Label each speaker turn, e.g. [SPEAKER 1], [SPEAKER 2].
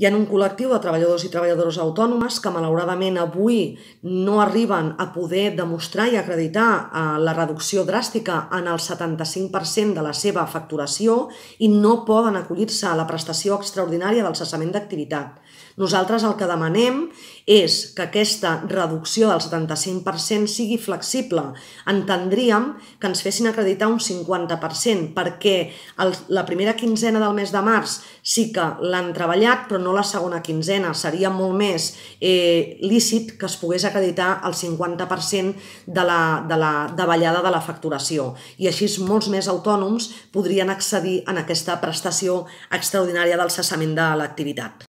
[SPEAKER 1] Hi ha un col·lectiu de treballadors i treballadores autònomes que malauradament avui no arriben a poder demostrar i acreditar eh, la reducció dràstica en el 75% de la seva facturació i no poden acollir-se a la prestació extraordinària del cessament d'activitat. Nosaltres el que demanem és que aquesta reducció del 75% sigui flexible. Entendríem que ens fessin acreditar un 50% perquè el, la primera quinzena del mes de març sí que l'han treballat però no no la segona quinzena. Seria molt més eh, lícit que es pogués acreditar el 50% de la, de la davallada de la facturació. I així molts més autònoms podrien accedir en aquesta prestació extraordinària del cessament de l'activitat.